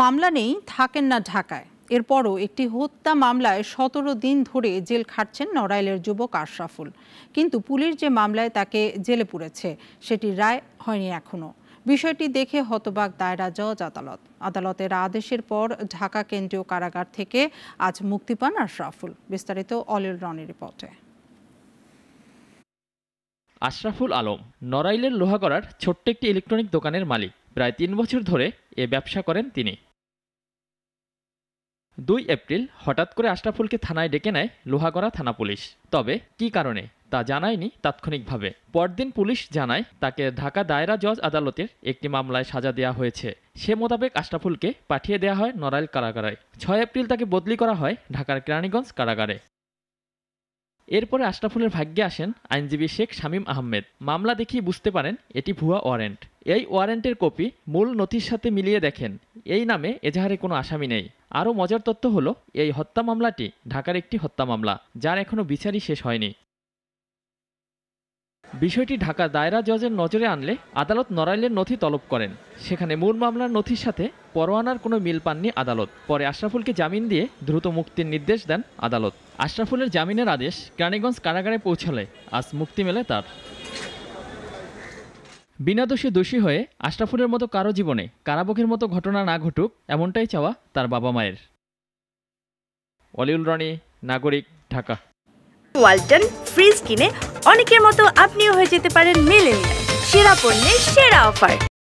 মামলা নেই থাকেন না ঢাকায় এরপরও একটি হত্যা মামলায় সতেরো দিন ধরে জেল খাটছেন নড়াইলের যুবক আশরাফুল কিন্তু পুলিশ যে মামলায় তাকে জেলে পুরেছে সেটি রায় হয়নি এখনও বিষয়টি দেখে হতবাক দায়রা জজ আদালত আদালতের আদেশের পর ঢাকা কেন্দ্রীয় কারাগার থেকে আজ মুক্তি পান আশরাফুল বিস্তারিত অলিল রনির রিপোর্টে আশরাফুল আলম নড়াইলের লোহাগড়ার ছোট্ট একটি ইলেকট্রনিক দোকানের মালিক প্রায় তিন বছর ধরে এ ব্যবসা করেন তিনি দুই এপ্রিল হঠাৎ করে আশরাফুলকে থানায় ডেকে নেয় লোহাগড়া থানা পুলিশ তবে কি কারণে তা জানায়নি তাৎক্ষণিকভাবে পরদিন পুলিশ জানায় তাকে ঢাকা দায়রা জজ আদালতের একটি মামলায় সাজা দেওয়া হয়েছে সে মোতাবেক আশরাফুলকে পাঠিয়ে দেওয়া হয় নড়াইল কারাগারে ছয় এপ্রিল তাকে বদলি করা হয় ঢাকার কেরানীগঞ্জ কারাগারে এরপরে আশরাফুলের ভাগ্যে আসেন আইনজীবী শেখ শামীম আহমেদ মামলা দেখিয়ে বুঝতে পারেন এটি ভুয়া ওয়ারেন্ট এই ওয়ারেন্টের কপি মূল নথির সাথে মিলিয়ে দেখেন এই নামে এজাহারে কোনো আসামি নেই আরও মজার তথ্য হলো এই হত্যা মামলাটি ঢাকার একটি হত্যা মামলা যার এখনও বিচারই শেষ হয়নি বিষয়টি ঢাকা দায়রা জজের নজরে আনলে আদালত নড়াইলের নথি তলব করেন সেখানে মূল মামলার নথির সাথে পরোয়ানার কোনো মিল পাননি আদালত পরে আশরাফুলকে জামিন দিয়ে দ্রুত মুক্তির নির্দেশ দেন আদালত আশরাফুলের জামিনের আদেশ কানিগঞ্জ কারাগারে পৌঁছালে আজ মুক্তি মেলে তার বিনা দোষী দোষী হয়ে আশরাফুলের মতো কারো জীবনে কারাবুকের মতো ঘটনা না ঘটুক এমনটাই চাওয়া তার বাবা মায়ের অলিউল রনি নাগরিক ঢাকা ওয়ালটন ফ্রিজ কিনে অনেকের মতো আপনিও হয়ে যেতে পারেন মেলেনিয়া সেরা পণ্যের সেরা অফার